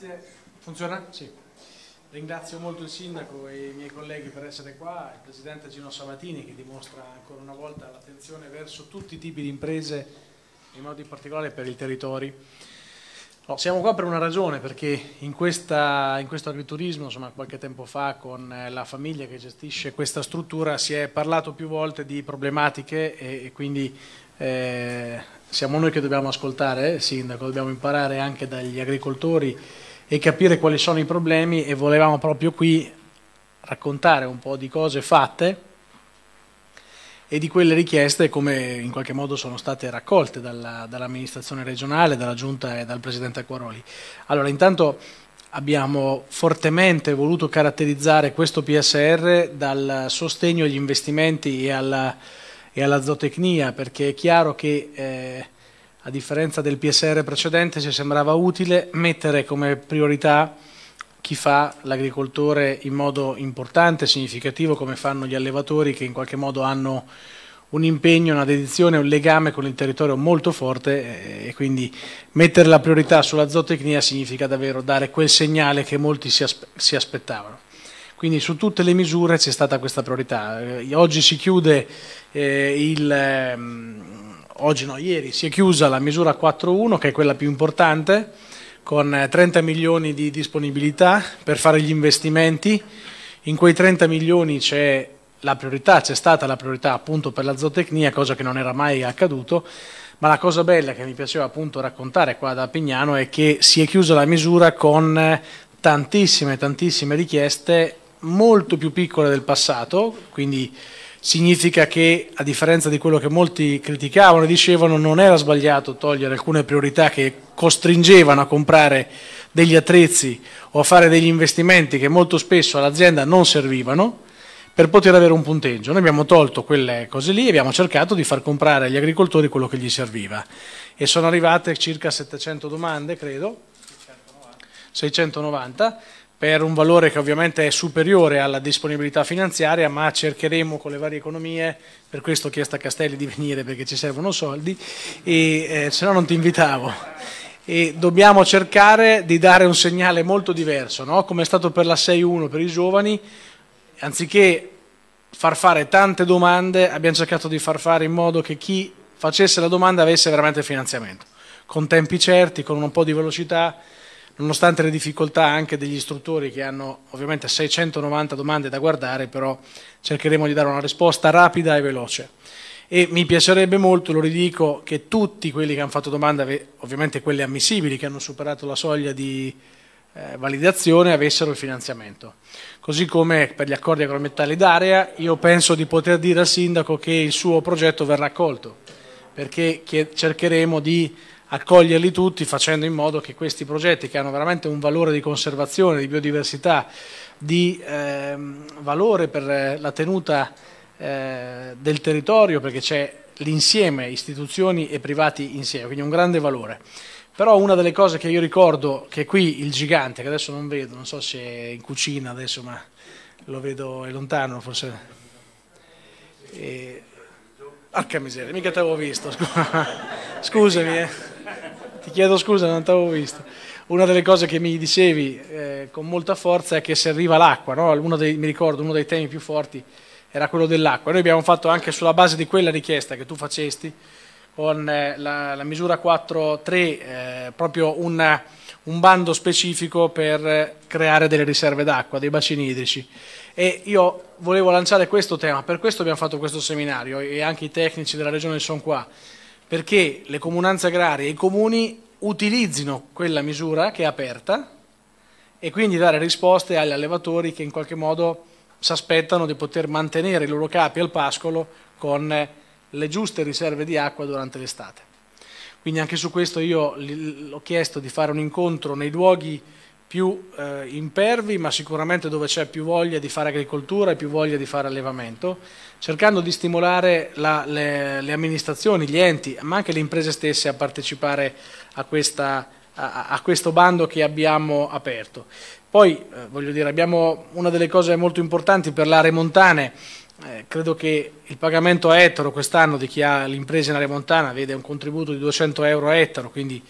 Grazie. Funziona? Sì. Ringrazio molto il Sindaco e i miei colleghi per essere qua, il Presidente Gino Sabatini che dimostra ancora una volta l'attenzione verso tutti i tipi di imprese, in modo in particolare per i territori. No, siamo qua per una ragione, perché in, questa, in questo agriturismo, insomma, qualche tempo fa con eh, la famiglia che gestisce questa struttura si è parlato più volte di problematiche e, e quindi eh, siamo noi che dobbiamo ascoltare, eh, Sindaco, dobbiamo imparare anche dagli agricoltori e capire quali sono i problemi e volevamo proprio qui raccontare un po' di cose fatte e di quelle richieste come in qualche modo sono state raccolte dall'amministrazione regionale, dalla giunta e dal presidente Acquaroli. Allora, intanto abbiamo fortemente voluto caratterizzare questo PSR dal sostegno agli investimenti e alla e alla zootecnia, perché è chiaro che eh, a differenza del PSR precedente ci sembrava utile mettere come priorità chi fa l'agricoltore in modo importante, significativo, come fanno gli allevatori che in qualche modo hanno un impegno, una dedizione, un legame con il territorio molto forte eh, e quindi mettere la priorità sulla zootecnia significa davvero dare quel segnale che molti si, aspe si aspettavano. Quindi su tutte le misure c'è stata questa priorità. Eh, oggi si chiude eh, il... Ehm, oggi no, ieri si è chiusa la misura 4.1 che è quella più importante con 30 eh, milioni di disponibilità per fare gli investimenti. In quei 30 milioni c'è la priorità, c'è stata la priorità appunto per la zootecnia, cosa che non era mai accaduto, ma la cosa bella che mi piaceva appunto raccontare qua da Pignano è che si è chiusa la misura con tantissime, tantissime richieste molto più piccola del passato, quindi significa che a differenza di quello che molti criticavano e dicevano non era sbagliato togliere alcune priorità che costringevano a comprare degli attrezzi o a fare degli investimenti che molto spesso all'azienda non servivano per poter avere un punteggio. Noi abbiamo tolto quelle cose lì e abbiamo cercato di far comprare agli agricoltori quello che gli serviva e sono arrivate circa 700 domande, credo, 690 per un valore che ovviamente è superiore alla disponibilità finanziaria, ma cercheremo con le varie economie, per questo ho chiesto a Castelli di venire perché ci servono soldi, e, eh, se no non ti invitavo e dobbiamo cercare di dare un segnale molto diverso, no? come è stato per la 6-1 per i giovani, anziché far fare tante domande abbiamo cercato di far fare in modo che chi facesse la domanda avesse veramente il finanziamento, con tempi certi, con un po' di velocità, nonostante le difficoltà anche degli istruttori che hanno ovviamente 690 domande da guardare, però cercheremo di dare una risposta rapida e veloce. E mi piacerebbe molto, lo ridico, che tutti quelli che hanno fatto domanda, ovviamente quelli ammissibili, che hanno superato la soglia di eh, validazione, avessero il finanziamento. Così come per gli accordi agroambientali d'area, io penso di poter dire al sindaco che il suo progetto verrà accolto, perché cercheremo di accoglierli tutti facendo in modo che questi progetti che hanno veramente un valore di conservazione, di biodiversità, di eh, valore per eh, la tenuta eh, del territorio, perché c'è l'insieme, istituzioni e privati insieme, quindi un grande valore. Però una delle cose che io ricordo, che qui il gigante, che adesso non vedo, non so se è in cucina adesso, ma lo vedo è lontano forse. E... Porca miseria, mica te l'avevo visto, scusami. Eh ti chiedo scusa, non t'avevo visto. Una delle cose che mi dicevi eh, con molta forza è che serviva l'acqua, no? dei, mi ricordo uno dei temi più forti era quello dell'acqua. Noi abbiamo fatto anche sulla base di quella richiesta che tu facesti con eh, la, la, misura 4.3 eh, proprio una, un bando specifico per eh, creare delle riserve d'acqua, dei bacini idrici. E io volevo lanciare questo tema, per questo abbiamo fatto questo seminario e anche i tecnici della regione sono qua perché le comunanze agrarie e i comuni utilizzino quella misura che è aperta e quindi dare risposte agli allevatori che in qualche modo si aspettano di poter mantenere i loro capi al pascolo con le giuste riserve di acqua durante l'estate. Quindi anche su questo io ho chiesto di fare un incontro nei luoghi più eh, impervi, ma sicuramente dove c'è più voglia di fare agricoltura e più voglia di fare allevamento, cercando di stimolare la, le, le, amministrazioni, gli enti, ma anche le imprese stesse a partecipare a, questa, a, a questo bando che abbiamo aperto. Poi, eh, voglio dire, abbiamo una delle cose molto importanti per l'area montane, eh, credo che il pagamento a ettaro quest'anno di chi ha l'impresa in area montana vede un contributo di 200 euro a ettaro, quindi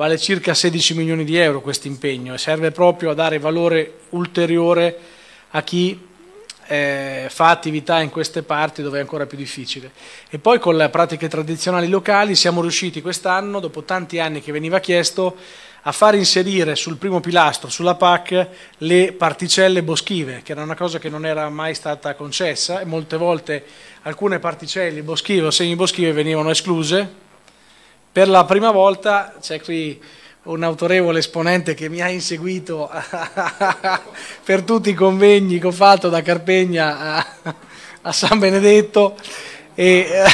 vale circa 16 milioni di euro questo impegno e serve proprio a dare valore ulteriore a chi eh, fa attività in queste parti dove è ancora più difficile. E poi con le pratiche tradizionali locali siamo riusciti quest'anno, dopo tanti anni che veniva chiesto, a far inserire sul primo pilastro, sulla PAC, le particelle boschive, che era una cosa che non era mai stata concessa e molte volte alcune particelle boschive o semi boschive venivano escluse per la prima volta c'è qui un autorevole esponente che mi ha inseguito per tutti i convegni che ho fatto da Carpegna a, a San Benedetto. E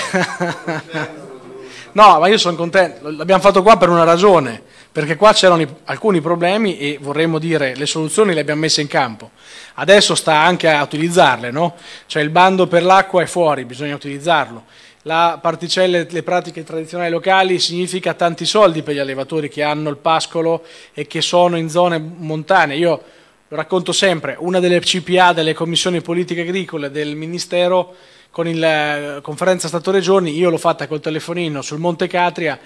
no, ma io sono contento, l'abbiamo fatto qua per una ragione, perché qua c'erano i, alcuni problemi e vorremmo dire le soluzioni le abbiamo messe in campo. Adesso sta anche a utilizzarle, no? Cioè il bando per l'acqua è fuori, bisogna utilizzarlo la particella e le pratiche tradizionali locali significa tanti soldi per gli allevatori che hanno il pascolo e che sono in zone montane. Io lo racconto sempre, una delle CPA delle commissioni politiche agricole del Ministero con la conferenza Stato-Regioni, io l'ho fatta col telefonino sul Monte Catria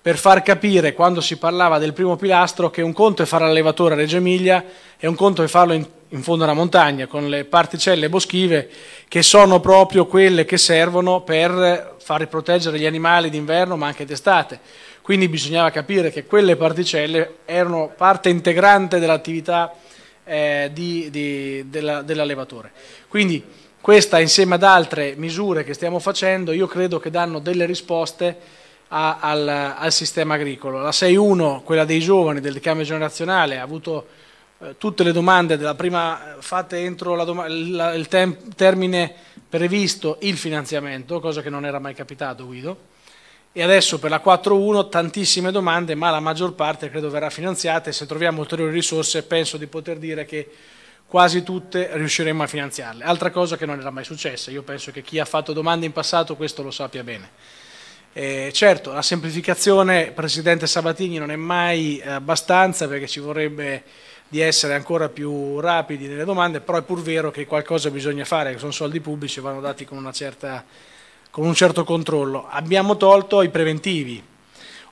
per far capire quando si parlava del primo pilastro che un conto è fare l'allevatore a Reggio Emilia e un conto è farlo in in fondo alla montagna con le particelle boschive che sono proprio quelle che servono per far proteggere gli animali d'inverno ma anche d'estate. Quindi bisognava capire che quelle particelle erano parte integrante dell'attività eh, dell'allevatore. Della Quindi questa insieme ad altre misure che stiamo facendo io credo che danno delle risposte a, al, al, sistema agricolo. La 6.1, quella dei giovani, del cambio generazionale, ha avuto eh, tutte le domande della prima eh, fatte entro la, la, il tem, termine previsto il finanziamento, cosa che non era mai capitato Guido. E adesso per la 4.1 tantissime domande, ma la maggior parte credo verrà finanziata e se troviamo ulteriori risorse penso di poter dire che quasi tutte riusciremo a finanziarle. Altra cosa che non era mai successa, io penso che chi ha fatto domande in passato questo lo sappia bene. Eh, certo, la semplificazione, Presidente Sabatini, non è mai eh, abbastanza perché ci vorrebbe di essere ancora più rapidi nelle domande, però è pur vero che qualcosa bisogna fare, sono soldi pubblici, e vanno dati con, certa, con un certo controllo. Abbiamo tolto i preventivi,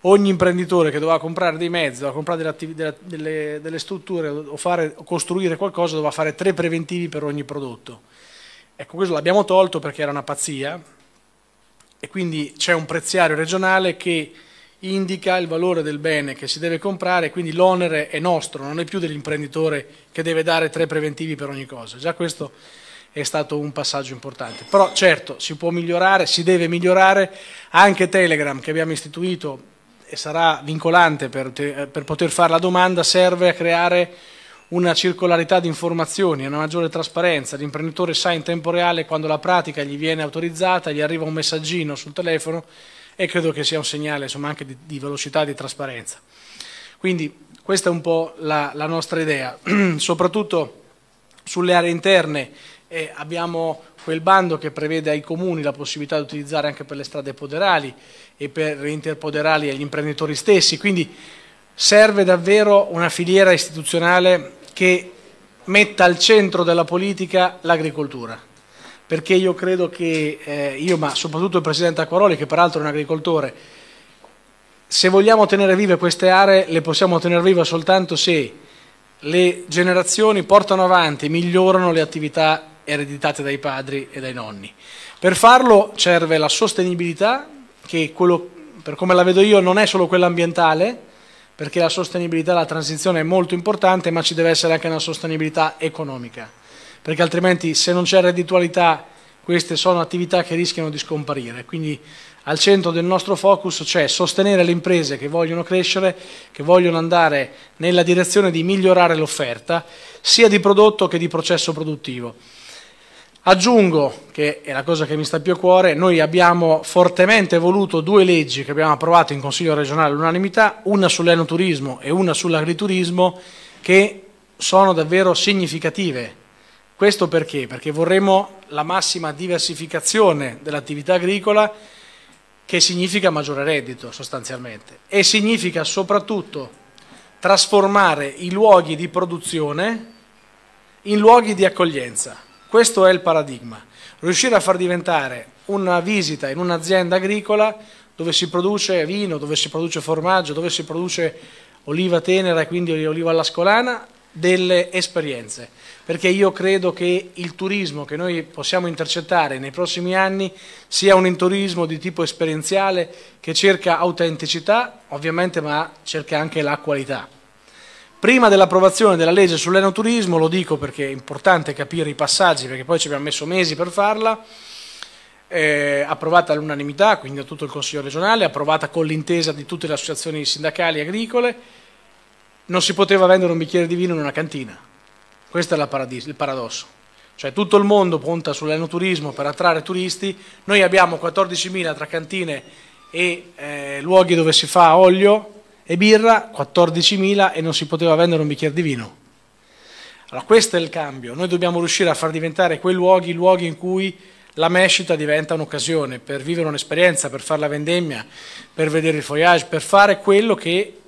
ogni imprenditore che doveva comprare dei mezzi, doveva comprare delle, delle, delle strutture o, fare, o, costruire qualcosa, doveva fare tre preventivi per ogni prodotto. Ecco, questo l'abbiamo tolto perché era una pazzia e quindi c'è un preziario regionale che indica il valore del bene che si deve comprare, quindi l'onere è nostro, non è più dell'imprenditore che deve dare tre preventivi per ogni cosa. Già questo è stato un passaggio importante. Però certo, si può migliorare, si deve migliorare, anche Telegram che abbiamo istituito e sarà vincolante per, te, per poter fare la domanda, serve a creare una circolarità di informazioni, una maggiore trasparenza. L'imprenditore sa in tempo reale quando la pratica gli viene autorizzata, gli arriva un messaggino sul telefono e credo che sia un segnale insomma, anche di, di velocità e di trasparenza. Quindi questa è un po' la, la nostra idea, soprattutto sulle aree interne eh, abbiamo quel bando che prevede ai comuni la possibilità di utilizzare anche per le strade poderali e per interpoderali agli imprenditori stessi, quindi serve davvero una filiera istituzionale che metta al centro della politica l'agricoltura perché io credo che eh, io, ma soprattutto il Presidente Acquaroli, che peraltro è un agricoltore, se vogliamo tenere vive queste aree le possiamo tenere vive soltanto se le generazioni portano avanti, migliorano le attività ereditate dai padri e dai nonni. Per farlo serve la sostenibilità, che quello, per come la vedo io non è solo quella ambientale, perché la sostenibilità, la transizione è molto importante, ma ci deve essere anche una sostenibilità economica perché altrimenti se non c'è redditualità queste sono attività che rischiano di scomparire. Quindi al centro del nostro focus c'è sostenere le imprese che vogliono crescere, che vogliono andare nella direzione di migliorare l'offerta, sia di prodotto che di processo produttivo. Aggiungo, che è la cosa che mi sta più a cuore, noi abbiamo fortemente voluto due leggi che abbiamo approvato in Consiglio regionale all'unanimità, una sull'enoturismo e una sull'agriturismo, che sono davvero significative questo perché? Perché vorremmo la massima diversificazione dell'attività agricola che significa maggiore reddito sostanzialmente e significa soprattutto trasformare i luoghi di produzione in luoghi di accoglienza. Questo è il paradigma. Riuscire a far diventare una visita in un'azienda agricola dove si produce vino, dove si produce formaggio, dove si produce oliva tenera e quindi oliva all'ascolana, delle esperienze, perché io credo che il turismo che noi possiamo intercettare nei prossimi anni sia un turismo di tipo esperienziale che cerca autenticità, ovviamente, ma cerca anche la qualità. Prima dell'approvazione della legge sull'enoturismo, lo dico perché è importante capire i passaggi, perché poi ci abbiamo messo mesi per farla, eh, approvata all'unanimità, quindi da tutto il Consiglio regionale, approvata con l'intesa di tutte le associazioni sindacali agricole, non si poteva vendere un bicchiere di vino in una cantina. Questo è paradis- il paradosso. Cioè tutto il mondo punta sull'enoturismo per attrarre turisti, noi abbiamo 14.000 tra cantine e eh, luoghi dove si fa olio e birra, 14.000 e non si poteva vendere un bicchiere di vino. Allora questo è il cambio, noi dobbiamo riuscire a far diventare quei luoghi luoghi in cui la mescita diventa un'occasione per vivere un'esperienza, per fare la vendemmia, per vedere il foliage, per fare quello che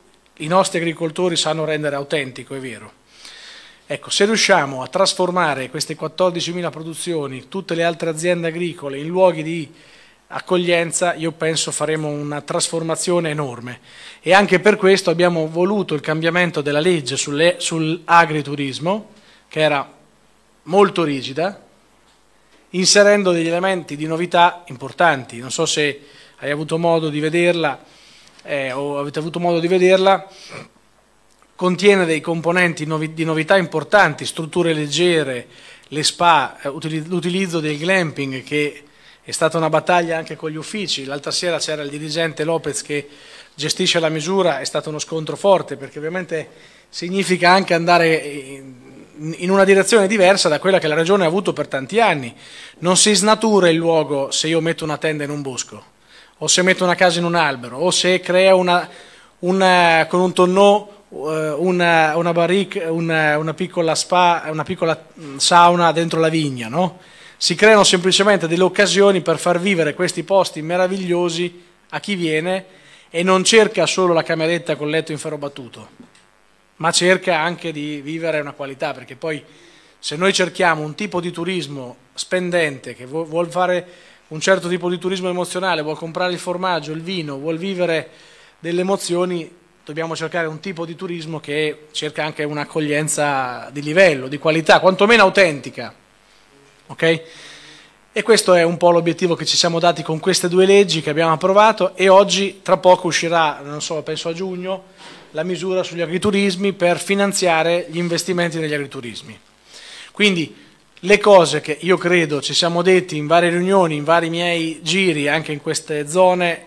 i nostri agricoltori sanno rendere autentico, è vero. Ecco, se riusciamo a trasformare queste 14.000 produzioni, tutte le altre aziende agricole, in luoghi di accoglienza, io penso faremo una trasformazione enorme. E anche per questo abbiamo voluto il cambiamento della legge sull'agriturismo, che era molto rigida, inserendo degli elementi di novità importanti. Non so se hai avuto modo di vederla eh, o avete avuto modo di vederla, contiene dei componenti novi, di novità importanti, strutture leggere, le spa, eh, l'utilizzo del glamping che è stata una battaglia anche con gli uffici. L'altra sera c'era il dirigente Lopez che gestisce la misura, è stato uno scontro forte perché ovviamente significa anche andare in una direzione diversa da quella che la regione ha avuto per tanti anni. Non si snatura il luogo se io metto una tenda in un bosco o se metto una casa in un albero, o se crea eh, eh, una, una, con un tonneau eh, una, una barrique, una, piccola spa, una piccola mm, sauna dentro la vigna, no? Si creano semplicemente delle occasioni per far vivere questi posti meravigliosi a chi viene e non cerca solo la cameretta col letto in ferro battuto, ma cerca anche di vivere una qualità, perché poi se noi cerchiamo un tipo di turismo spendente che vuol fare un certo tipo di turismo emozionale, vuol comprare il formaggio, il vino, vuol vivere delle emozioni, dobbiamo cercare un tipo di turismo che cerca anche un'accoglienza di livello, di qualità, quantomeno autentica. Okay? E questo è un po' l'obiettivo che ci siamo dati con queste due leggi che abbiamo approvato e oggi tra poco uscirà, non so, penso a giugno, la misura sugli agriturismi per finanziare gli investimenti negli agriturismi. Quindi le cose che io credo ci siamo detti in varie riunioni, in vari miei giri, anche in queste zone,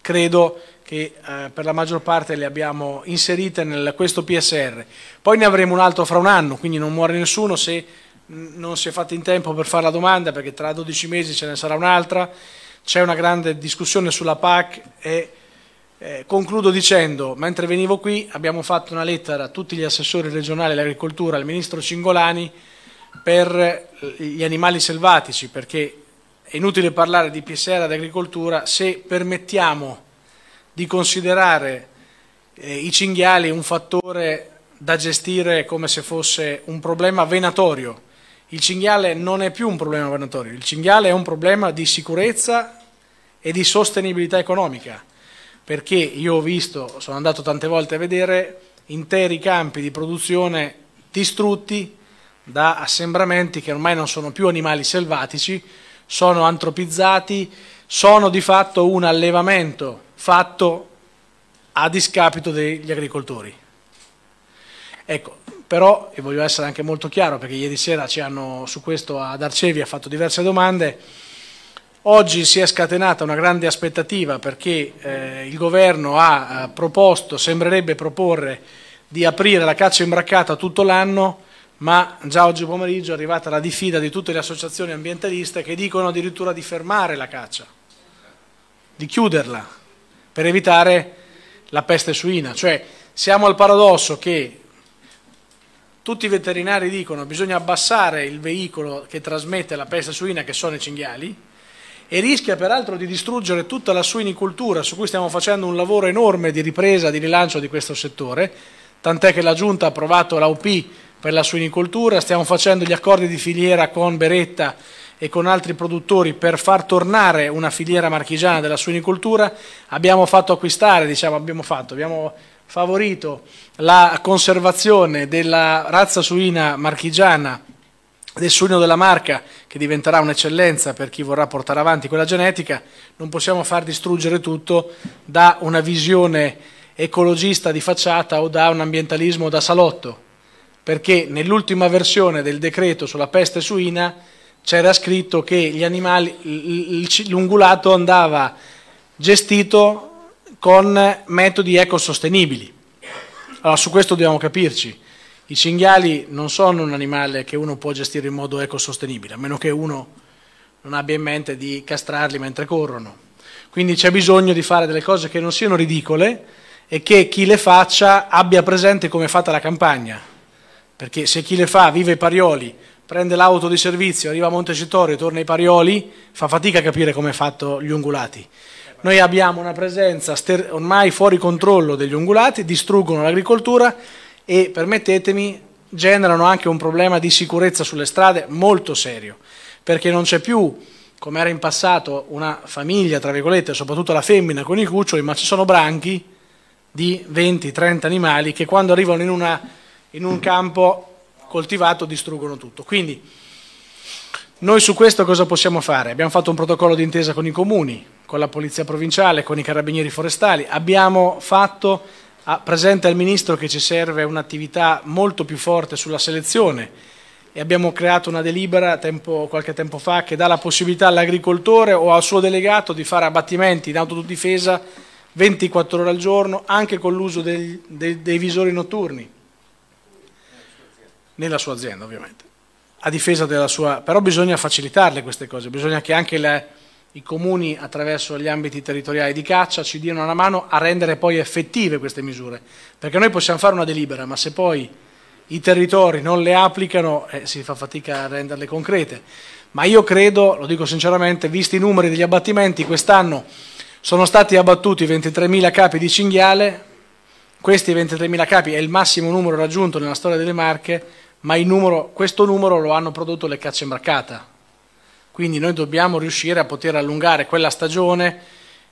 credo che eh, per la maggior parte le abbiamo inserite nel questo PSR. Poi ne avremo un altro fra un anno, quindi non muore nessuno se non si è fatto in tempo per fare la domanda, perché tra 12 mesi ce ne sarà un'altra. C'è una grande discussione sulla PAC e eh, concludo dicendo, mentre venivo qui abbiamo fatto una lettera a tutti gli assessori regionali dell'agricoltura, al ministro Cingolani, per eh, gli animali selvatici, perché è inutile parlare di PSR ad agricoltura se permettiamo di considerare eh, i cinghiali un fattore da gestire come se fosse un problema venatorio. Il cinghiale non è più un problema venatorio, il cinghiale è un problema di sicurezza e di sostenibilità economica, perché io ho visto, sono andato tante volte a vedere, interi campi di produzione distrutti da assembramenti che ormai non sono più animali selvatici, sono antropizzati, sono di fatto un allevamento fatto a discapito degli agricoltori. Ecco, però, e voglio essere anche molto chiaro, perché ieri sera ci hanno, su questo ad Arcevi ha fatto diverse domande, Oggi si è scatenata una grande aspettativa perché eh, il governo ha eh, proposto, sembrerebbe proporre, di aprire la caccia imbraccata tutto l'anno ma già oggi pomeriggio è arrivata la diffida di tutte le associazioni ambientaliste che dicono addirittura di fermare la caccia, di chiuderla per evitare la peste suina. Cioè siamo al paradosso che tutti i veterinari dicono che bisogna abbassare il veicolo che trasmette la peste suina, che sono i cinghiali, e rischia peraltro di distruggere tutta la suinicoltura su cui stiamo facendo un lavoro enorme di ripresa, di rilancio di questo settore, tant'è che la Giunta ha approvato l'AUP per la suinicoltura, stiamo facendo gli accordi di filiera con Beretta e con altri produttori per far tornare una filiera marchigiana della suinicoltura, abbiamo fatto acquistare, diciamo abbiamo fatto, abbiamo favorito la conservazione della razza suina marchigiana del suino della marca che diventerà un'eccellenza per chi vorrà portare avanti quella genetica, non possiamo far distruggere tutto da una visione ecologista di facciata o da un ambientalismo da salotto perché nell'ultima versione del decreto sulla peste suina c'era scritto che animali, l'ungulato andava gestito con metodi ecosostenibili. Allora su questo dobbiamo capirci. I cinghiali non sono un animale che uno può gestire in modo ecosostenibile, a meno che uno non abbia in mente di castrarli mentre corrono. Quindi c'è bisogno di fare delle cose che non siano ridicole e che chi le faccia abbia presente come è fatta la campagna perché se chi le fa vive i Parioli, prende l'auto di servizio, arriva a Montecitorio, torna ai Parioli, fa fatica a capire come è fatto gli ungulati. Noi abbiamo una presenza ormai fuori controllo degli ungulati, distruggono l'agricoltura e, permettetemi, generano anche un problema di sicurezza sulle strade molto serio, perché non c'è più, come era in passato, una famiglia, tra virgolette, soprattutto la femmina con i cuccioli, ma ci sono branchi di 20-30 animali che quando arrivano in una in un campo coltivato distruggono tutto. Quindi noi su questo cosa possiamo fare? Abbiamo fatto un protocollo d'intesa con i comuni, con la polizia provinciale, con i carabinieri forestali, abbiamo fatto presente al Ministro che ci serve un'attività molto più forte sulla selezione e abbiamo creato una delibera tempo, qualche tempo fa che dà la possibilità all'agricoltore o al suo delegato di fare abbattimenti in autodifesa 24 ore al giorno anche con l'uso dei, dei, dei visori notturni nella sua azienda ovviamente, a difesa della sua... però bisogna facilitarle queste cose, bisogna che anche le, i comuni attraverso gli ambiti territoriali di caccia ci diano una mano a rendere poi effettive queste misure, perché noi possiamo fare una delibera, ma se poi i territori non le applicano eh, si fa fatica a renderle concrete. Ma io credo, lo dico sinceramente, visti i numeri degli abbattimenti, quest'anno sono stati abbattuti 23.000 capi di cinghiale, questi 23.000 capi è il massimo numero raggiunto nella storia delle Marche, ma numero, questo numero lo hanno prodotto le cacce in imbarcata. Quindi noi dobbiamo riuscire a poter allungare quella stagione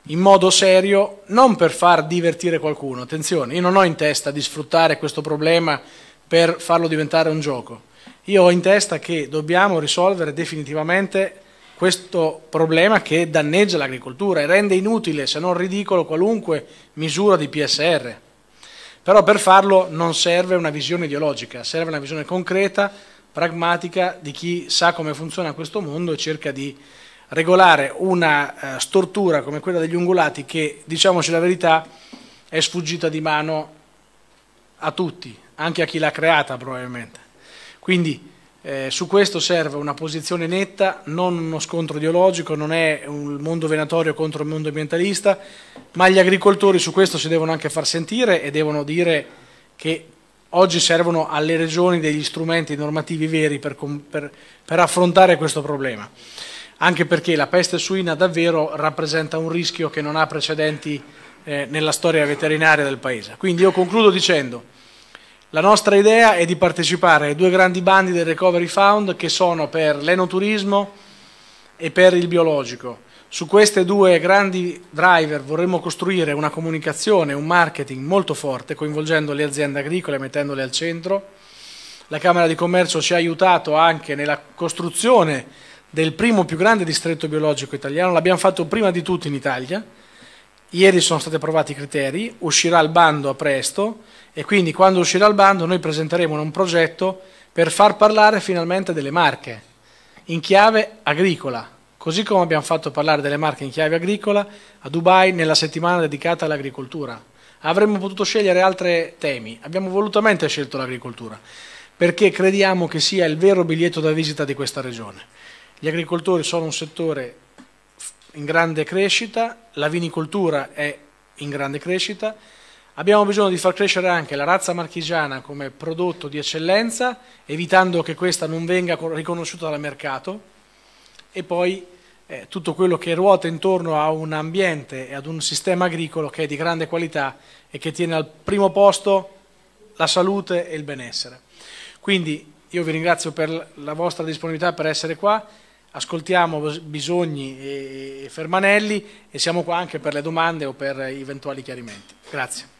in modo serio, non per far divertire qualcuno. Attenzione, io non ho in testa di sfruttare questo problema per farlo diventare un gioco. Io ho in testa che dobbiamo risolvere definitivamente questo problema che danneggia l'agricoltura e rende inutile, se non ridicolo, qualunque misura di PSR. Però per farlo non serve una visione ideologica, serve una visione concreta, pragmatica di chi sa come funziona questo mondo e cerca di regolare una eh, stortura come quella degli ungulati che, diciamoci la verità, è sfuggita di mano a tutti, anche a chi l'ha creata probabilmente. Quindi eh, su questo serve una posizione netta, non uno scontro ideologico, non è il mondo venatorio contro il mondo ambientalista, ma gli agricoltori su questo si devono anche far sentire e devono dire che oggi servono alle regioni degli strumenti normativi veri per, per, per affrontare questo problema, anche perché la peste suina davvero rappresenta un rischio che non ha precedenti eh, nella storia veterinaria del Paese. Quindi io concludo dicendo la nostra idea è di partecipare ai due grandi bandi del Recovery Fund che sono per l'enoturismo e per il biologico. Su queste due grandi driver vorremmo costruire una comunicazione, un marketing molto forte, coinvolgendo le aziende agricole, mettendole al centro. La Camera di Commercio ci ha aiutato anche nella costruzione del primo più grande distretto biologico italiano, l'abbiamo fatto prima di tutto in Italia, Ieri sono stati approvati i criteri, uscirà il bando a presto e quindi quando uscirà il bando noi presenteremo un progetto per far parlare finalmente delle marche in chiave agricola, così come abbiamo fatto parlare delle marche in chiave agricola a Dubai nella settimana dedicata all'agricoltura. Avremmo potuto scegliere altri temi, abbiamo volutamente scelto l'agricoltura, perché crediamo che sia il vero biglietto da visita di questa regione. Gli agricoltori sono un settore in grande crescita, la vinicoltura è in grande crescita, abbiamo bisogno di far crescere anche la razza marchigiana come prodotto di eccellenza, evitando che questa non venga riconosciuta dal mercato e poi eh, tutto quello che ruota intorno a un ambiente e ad un sistema agricolo che è di grande qualità e che tiene al primo posto la salute e il benessere. Quindi io vi ringrazio per la vostra disponibilità per essere qua ascoltiamo Bisogni e Fermanelli e siamo qua anche per le domande o per eventuali chiarimenti. Grazie.